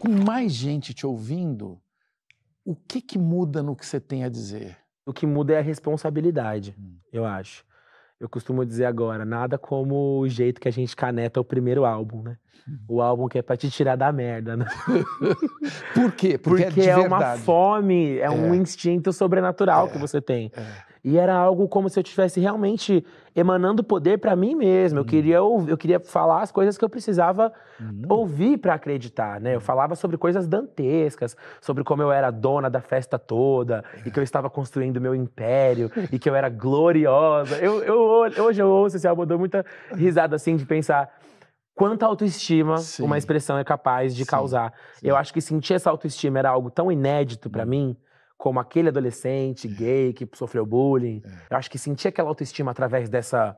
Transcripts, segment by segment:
com mais gente te ouvindo, o que, que muda no que você tem a dizer? O que muda é a responsabilidade, hum. eu acho. Eu costumo dizer agora, nada como o jeito que a gente caneta o primeiro álbum, né? Hum. O álbum que é pra te tirar da merda, né? Por quê? Porque, é Porque é, é uma fome, é, é, um instinto sobrenatural é. que você tem. É. E era algo como se eu estivesse realmente emanando poder para mim mesmo. Eu, uhum. queria, eu queria falar as coisas que eu precisava hum. ouvir para acreditar, né? Eu hum. falava sobre coisas dantescas, sobre como eu era dona da festa toda, e que eu estava construindo meu império, e que eu era gloriosa. Eu, eu, hoje eu ouço esse álbum, dou muita risada, assim, de pensar quanta autoestima Sim. uma expressão é capaz de Sim. causar. Sim. Eu acho que sentir essa autoestima era algo tão inédito para hum. mim como aquele adolescente é. gay que sofreu bullying. É. Eu acho que senti aquela autoestima através dessa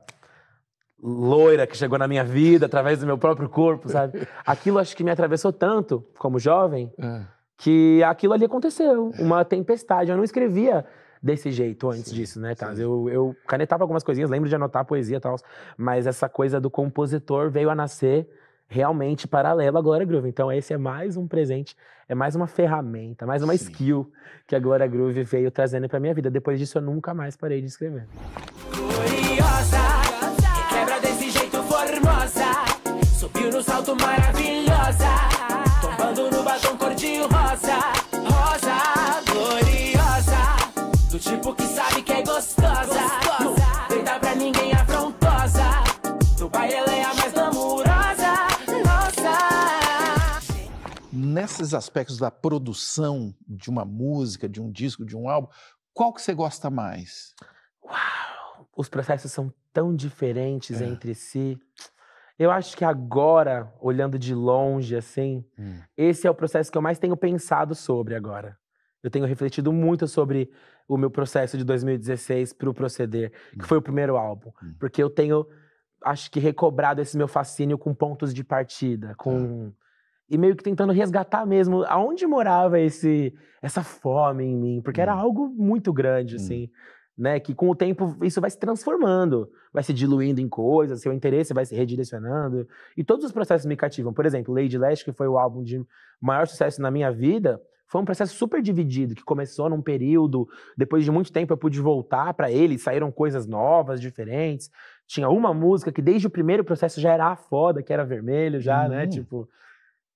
loira que chegou na minha vida, através do meu próprio corpo, sabe? Aquilo acho que me atravessou tanto como jovem é. que aquilo ali aconteceu, uma tempestade. Eu não escrevia desse jeito antes sim, disso, né, Taz? Eu, eu canetava algumas coisinhas, lembro de anotar poesia e tal, mas essa coisa do compositor veio a nascer realmente paralelo agora Groove. Então esse é mais um presente, é mais uma ferramenta, mais uma Sim. skill que a Glória Groove veio trazendo para minha vida. Depois disso eu nunca mais parei de escrever. Curiosa, quebra desse jeito formosa, subiu no salto maravilhosa. nesses aspectos da produção de uma música, de um disco, de um álbum, qual que você gosta mais? Uau! Os processos são tão diferentes é. entre si. Eu acho que agora, olhando de longe, assim, hum. esse é o processo que eu mais tenho pensado sobre agora. Eu tenho refletido muito sobre o meu processo de 2016 para o Proceder, hum. que foi o primeiro álbum. Hum. Porque eu tenho, acho que, recobrado esse meu fascínio com pontos de partida, com. Tá e meio que tentando resgatar mesmo aonde morava esse essa fome em mim, porque hum. era algo muito grande, hum. assim, né? Que com o tempo isso vai se transformando, vai se diluindo em coisas, seu interesse vai se redirecionando. E todos os processos me cativam. Por exemplo, Lady Lash, que foi o álbum de maior sucesso na minha vida, foi um processo super dividido, que começou num período, depois de muito tempo eu pude voltar para ele, saíram coisas novas, diferentes. Tinha uma música que desde o primeiro processo já era a foda, que era vermelho já, né? Uhum. Tipo,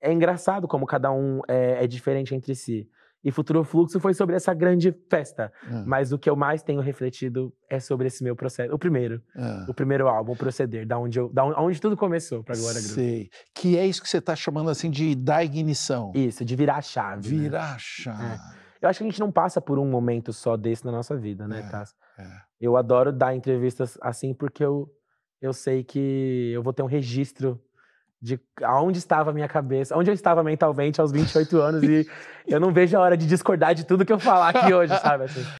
é engraçado como cada um é, é diferente entre si. E Futuro Fluxo foi sobre essa grande festa. É. Mas o que eu mais tenho refletido é sobre esse meu processo. O primeiro. É. O primeiro álbum, o Proceder, da onde, eu, da onde, tudo começou para agora. Groove. Sei. Que é isso que você está chamando assim de dar ignição. Isso, de virar a chave. Né? Virar a é. chave. É. Eu acho que a gente não passa por um momento só desse na nossa vida, né, é, Tassi? É. Eu adoro dar entrevistas assim porque eu, eu sei que eu vou ter um registro de aonde estava a minha cabeça, onde eu estava mentalmente aos 28 anos e eu não vejo a hora de discordar de tudo que eu falar aqui hoje, sabe? Assim.